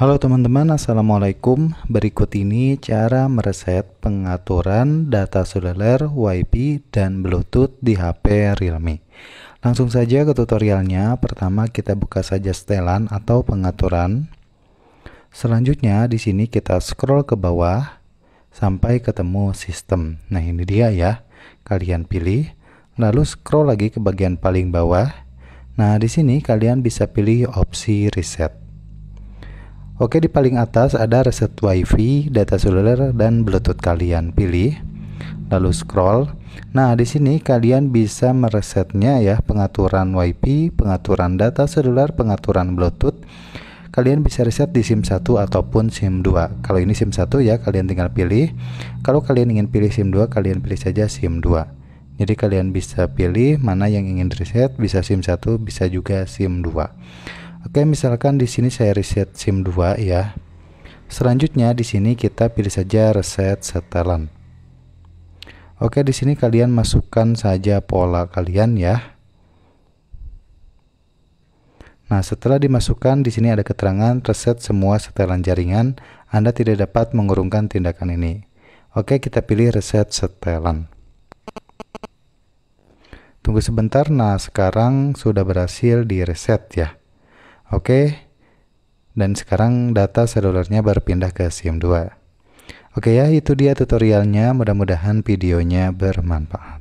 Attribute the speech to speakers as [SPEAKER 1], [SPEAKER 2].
[SPEAKER 1] Halo teman-teman, Assalamualaikum. Berikut ini cara mereset pengaturan data seluler, WiFi, dan Bluetooth di HP Realme. Langsung saja ke tutorialnya. Pertama kita buka saja setelan atau pengaturan. Selanjutnya di sini kita scroll ke bawah sampai ketemu sistem. Nah ini dia ya, kalian pilih. Lalu scroll lagi ke bagian paling bawah. Nah di sini kalian bisa pilih opsi reset. Oke, di paling atas ada reset WiFi, data seluler, dan Bluetooth kalian. Pilih, lalu scroll. Nah, di sini kalian bisa meresetnya ya, pengaturan WiFi, pengaturan data seluler, pengaturan Bluetooth. Kalian bisa reset di SIM 1 ataupun SIM 2. Kalau ini SIM 1 ya, kalian tinggal pilih. Kalau kalian ingin pilih SIM 2, kalian pilih saja SIM 2. Jadi kalian bisa pilih mana yang ingin reset, bisa SIM 1, bisa juga SIM 2. Oke, misalkan di sini saya reset SIM 2 ya. Selanjutnya di sini kita pilih saja reset setelan. Oke, di sini kalian masukkan saja pola kalian ya. Nah, setelah dimasukkan, di sini ada keterangan reset semua setelan jaringan. Anda tidak dapat mengurungkan tindakan ini. Oke, kita pilih reset setelan. Tunggu sebentar. Nah, sekarang sudah berhasil di reset ya. Oke. Dan sekarang data selulernya berpindah ke SIM2. Oke ya, itu dia tutorialnya. Mudah-mudahan videonya bermanfaat.